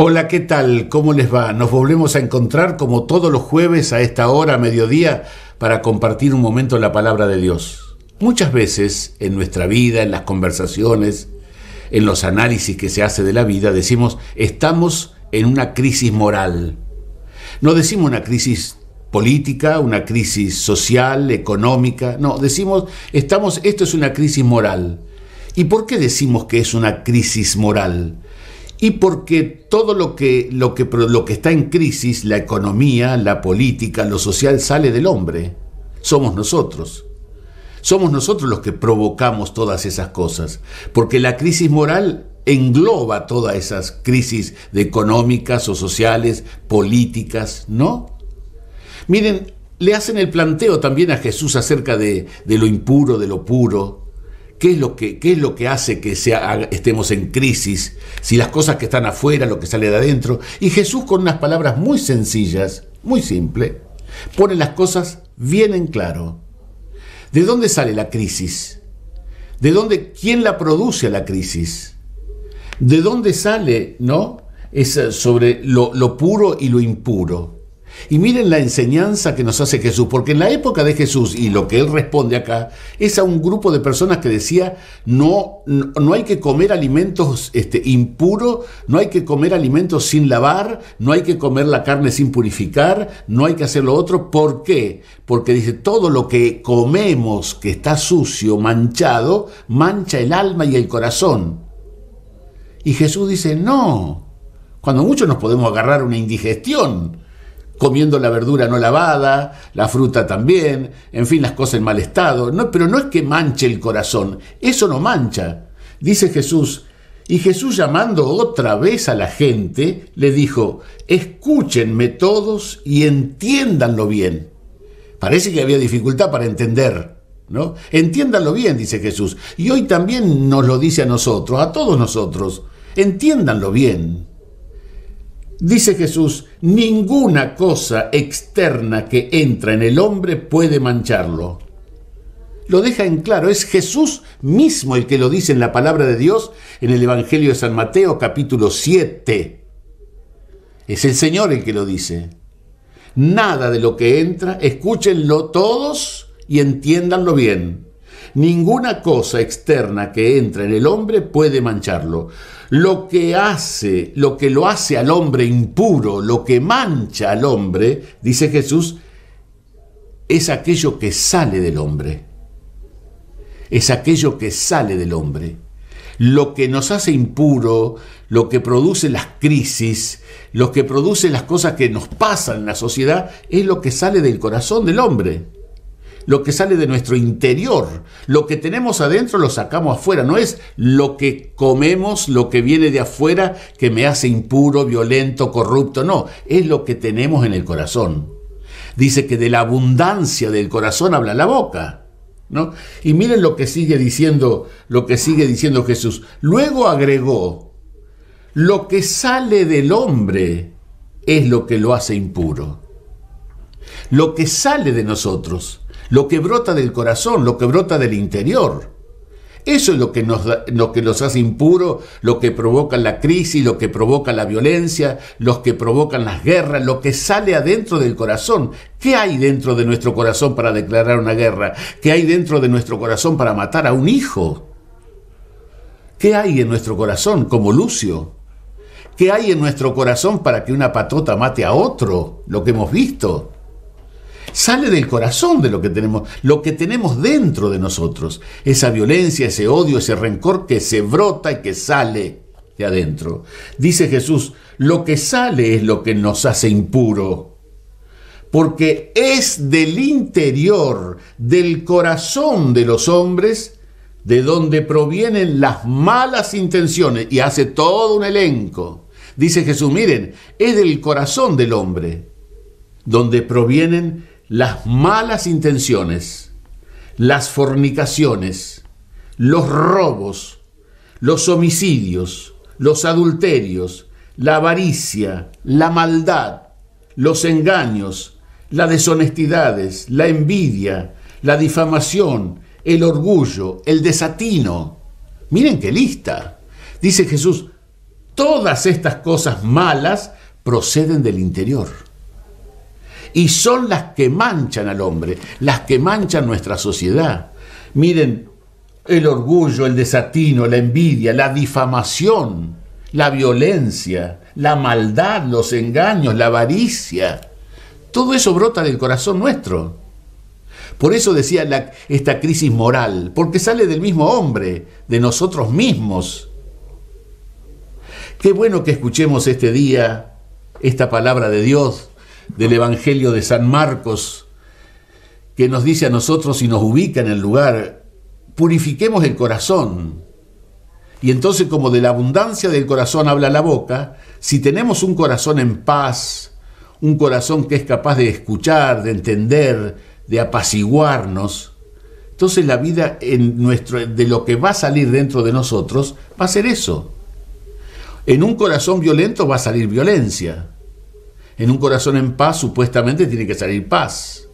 Hola, ¿qué tal? ¿Cómo les va? Nos volvemos a encontrar como todos los jueves a esta hora, mediodía, para compartir un momento la palabra de Dios. Muchas veces en nuestra vida, en las conversaciones, en los análisis que se hace de la vida, decimos, estamos en una crisis moral. No decimos una crisis política, una crisis social, económica, no, decimos, estamos, esto es una crisis moral. ¿Y por qué decimos que es una crisis moral? y porque todo lo que, lo, que, lo que está en crisis, la economía, la política, lo social, sale del hombre. Somos nosotros. Somos nosotros los que provocamos todas esas cosas, porque la crisis moral engloba todas esas crisis de económicas o sociales, políticas, ¿no? Miren, le hacen el planteo también a Jesús acerca de, de lo impuro, de lo puro, ¿Qué es, lo que, es lo que hace que estemos en crisis? Si las cosas que están afuera, lo que sale de adentro. Y Jesús con unas palabras muy sencillas, muy simple, pone las cosas bien en claro. ¿De dónde sale la crisis? ¿De dónde, quién la produce la crisis? ¿De dónde sale, no? Es eh, sobre lo puro y lo impuro. Y miren la enseñanza que nos hace Jesús, porque en la época de Jesús, y lo que él responde acá, es a un grupo de personas que decía, no, no, hay que comer alimentos este, impuros, no hay que comer alimentos sin lavar, no hay que comer la carne sin purificar, no hay que hacer lo otro. ¿Por qué? Porque dice, todo lo que comemos que está sucio, manchado, mancha el alma y el corazón. Y Jesús dice, no, cuando muchos nos podemos agarrar una indigestión comiendo la verdura no lavada, la fruta también, en fin, las cosas en mal estado. No, pero no es que manche el corazón, eso no mancha. Dice Jesús, y Jesús llamando otra vez a la gente, le dijo, escúchenme todos y entiéndanlo bien. Parece que había dificultad para entender, ¿no? Entiéndanlo bien, dice Jesús. Y hoy también nos lo dice a nosotros, a todos nosotros. Entiéndanlo bien. Dice Jesús, ninguna cosa externa que entra en el hombre puede mancharlo. Lo deja en claro, es Jesús mismo el que lo dice en la palabra de Dios en el Evangelio de San Mateo capítulo 7. Es el Señor el que lo dice. Nada de lo que entra, escúchenlo todos y entiéndanlo bien. Ninguna cosa externa que entra en el hombre puede mancharlo. Lo que hace, lo que lo hace al hombre impuro, lo que mancha al hombre, dice Jesús, es aquello que sale del hombre. Es aquello que sale del hombre. Lo que nos hace impuro, lo que produce las crisis, lo que produce las cosas que nos pasan en la sociedad, es lo que sale del corazón del hombre lo que sale de nuestro interior. Lo que tenemos adentro lo sacamos afuera, no es lo que comemos, lo que viene de afuera que me hace impuro, violento, corrupto, no, es lo que tenemos en el corazón. Dice que de la abundancia del corazón habla la boca. ¿No? Y miren lo que sigue diciendo, lo que sigue diciendo Jesús. Luego agregó, lo que sale del hombre es lo que lo hace impuro. Lo que sale de nosotros lo que brota del corazón, lo que brota del interior. Eso es lo que, nos lo que los hace impuros, lo que provoca la crisis, lo que provoca la violencia, los que provocan las guerras, lo que sale adentro del corazón. ¿Qué hay dentro de nuestro corazón para declarar una guerra? ¿Qué hay dentro de nuestro corazón para matar a un hijo? ¿Qué hay en nuestro corazón como Lucio? ¿Qué hay en nuestro corazón para que una patota mate a otro? Lo que hemos visto sale del corazón de lo que tenemos, lo que tenemos dentro de nosotros, esa violencia, ese odio, ese rencor que se brota y que sale de adentro. Dice Jesús, lo que sale es lo que nos hace impuro, porque es del interior, del corazón de los hombres, de donde provienen las malas intenciones, y hace todo un elenco. Dice Jesús, miren, es del corazón del hombre, donde provienen las malas intenciones, las fornicaciones, los robos, los homicidios, los adulterios, la avaricia, la maldad, los engaños, las deshonestidades, la envidia, la difamación, el orgullo, el desatino. Miren qué lista. Dice Jesús, todas estas cosas malas proceden del interior y son las que manchan al hombre, las que manchan nuestra sociedad. Miren, el orgullo, el desatino, la envidia, la difamación, la violencia, la maldad, los engaños, la avaricia. Todo eso brota del corazón nuestro. Por eso decía esta crisis moral, porque sale del mismo hombre, de nosotros mismos. Qué bueno que escuchemos este día esta palabra de Dios del Evangelio de San Marcos, que nos dice a nosotros y nos ubica en el lugar, purifiquemos el corazón. Y entonces como de la abundancia del corazón habla la boca, si tenemos un corazón en paz, un corazón que es capaz de escuchar, de entender, de apaciguarnos, entonces la vida en nuestro, de lo que va a salir dentro de nosotros va a ser eso. En un corazón violento va a salir violencia. En un corazón en paz supuestamente tiene que salir paz.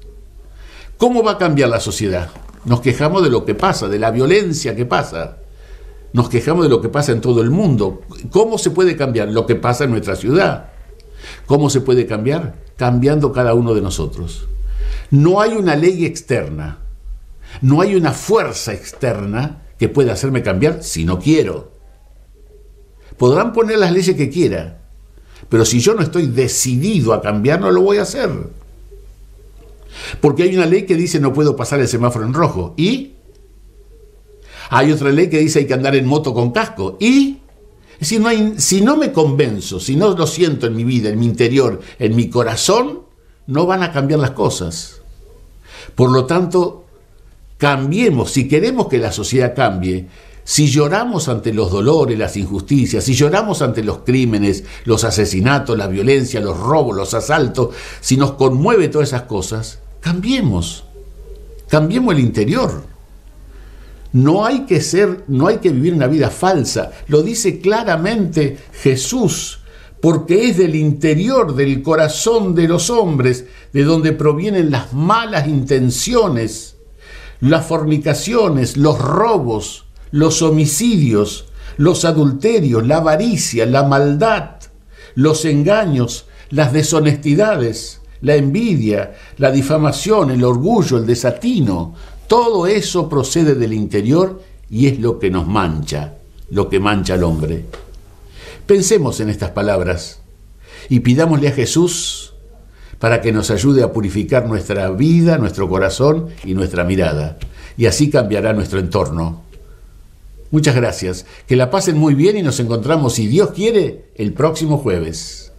¿Cómo va a cambiar la sociedad? Nos quejamos de lo que pasa, de la violencia que pasa. Nos quejamos de lo que pasa en todo el mundo. ¿Cómo se puede cambiar lo que pasa en nuestra ciudad? ¿Cómo se puede cambiar? Cambiando cada uno de nosotros. No hay una ley externa, no hay una fuerza externa que pueda hacerme cambiar si no quiero. Podrán poner las leyes que quiera, pero si yo no estoy decidido a cambiar, no lo voy a hacer. Porque hay una ley que dice no puedo pasar el semáforo en rojo. ¿Y? Hay otra ley que dice hay que andar en moto con casco. ¿Y? Si no, hay, si no me convenzo, si no lo siento en mi vida, en mi interior, en mi corazón, no van a cambiar las cosas. Por lo tanto, cambiemos. Si queremos que la sociedad cambie, si lloramos ante los dolores, las injusticias, si lloramos ante los crímenes, los asesinatos, la violencia, los robos, los asaltos, si nos conmueve todas esas cosas, cambiemos, cambiemos el interior. No hay que ser, no hay que vivir una vida falsa. Lo dice claramente Jesús, porque es del interior, del corazón de los hombres, de donde provienen las malas intenciones, las fornicaciones, los robos, los homicidios, los adulterios, la avaricia, la maldad, los engaños, las deshonestidades, la envidia, la difamación, el orgullo, el desatino. Todo eso procede del interior y es lo que nos mancha, lo que mancha al hombre. Pensemos en estas palabras y pidámosle a Jesús para que nos ayude a purificar nuestra vida, nuestro corazón y nuestra mirada. Y así cambiará nuestro entorno. Muchas gracias, que la pasen muy bien y nos encontramos, si Dios quiere, el próximo jueves.